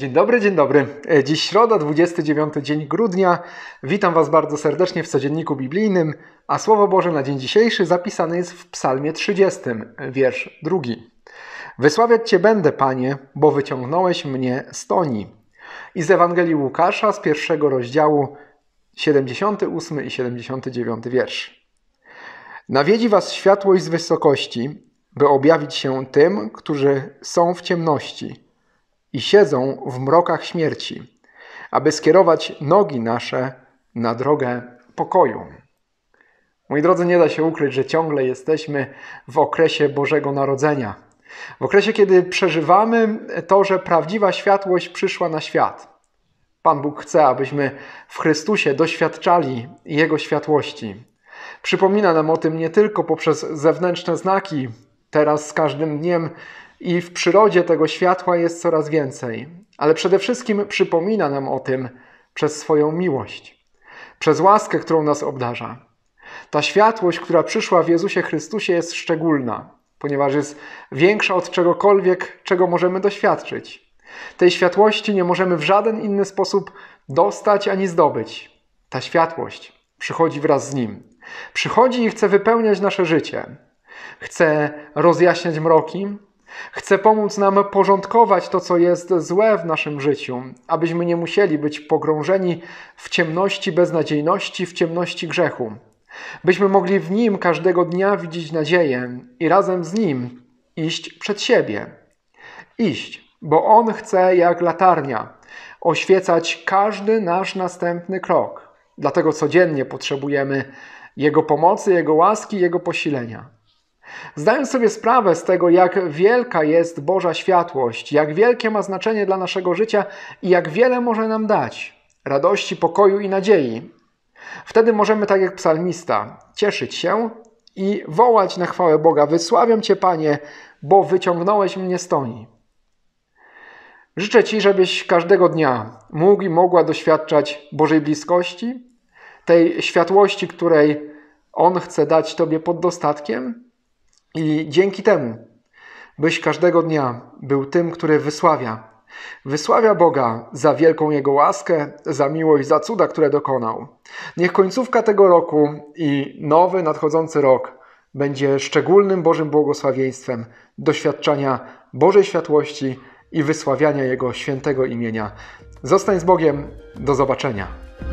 Dzień dobry, dzień dobry. E, dziś środa, 29 dzień grudnia. Witam Was bardzo serdecznie w codzienniku biblijnym, a Słowo Boże na dzień dzisiejszy zapisane jest w Psalmie 30, wiersz drugi. Wysławiać Cię będę, Panie, bo wyciągnąłeś mnie z toni. I z Ewangelii Łukasza z pierwszego rozdziału 78 i 79 wiersz. Nawiedzi Was światłość z wysokości, by objawić się tym, którzy są w ciemności – i siedzą w mrokach śmierci, aby skierować nogi nasze na drogę pokoju. Moi drodzy, nie da się ukryć, że ciągle jesteśmy w okresie Bożego Narodzenia. W okresie, kiedy przeżywamy to, że prawdziwa światłość przyszła na świat. Pan Bóg chce, abyśmy w Chrystusie doświadczali Jego światłości. Przypomina nam o tym nie tylko poprzez zewnętrzne znaki. Teraz z każdym dniem i w przyrodzie tego światła jest coraz więcej, ale przede wszystkim przypomina nam o tym przez swoją miłość, przez łaskę, którą nas obdarza. Ta światłość, która przyszła w Jezusie Chrystusie, jest szczególna, ponieważ jest większa od czegokolwiek, czego możemy doświadczyć. Tej światłości nie możemy w żaden inny sposób dostać ani zdobyć. Ta światłość przychodzi wraz z Nim. Przychodzi i chce wypełniać nasze życie. Chce rozjaśniać mroki, Chce pomóc nam porządkować to, co jest złe w naszym życiu, abyśmy nie musieli być pogrążeni w ciemności beznadziejności, w ciemności grzechu. Byśmy mogli w Nim każdego dnia widzieć nadzieję i razem z Nim iść przed siebie. Iść, bo On chce jak latarnia oświecać każdy nasz następny krok. Dlatego codziennie potrzebujemy Jego pomocy, Jego łaski, Jego posilenia. Zdając sobie sprawę z tego, jak wielka jest Boża światłość, jak wielkie ma znaczenie dla naszego życia i jak wiele może nam dać radości, pokoju i nadziei, wtedy możemy, tak jak psalmista, cieszyć się i wołać na chwałę Boga: Wysławiam Cię, Panie, bo wyciągnąłeś mnie z toni. Życzę Ci, żebyś każdego dnia mógł i mogła doświadczać Bożej bliskości, tej światłości, której On chce dać Tobie pod dostatkiem i dzięki temu, byś każdego dnia był tym, który wysławia. Wysławia Boga za wielką Jego łaskę, za miłość, za cuda, które dokonał. Niech końcówka tego roku i nowy nadchodzący rok będzie szczególnym Bożym błogosławieństwem doświadczania Bożej światłości i wysławiania Jego świętego imienia. Zostań z Bogiem, do zobaczenia.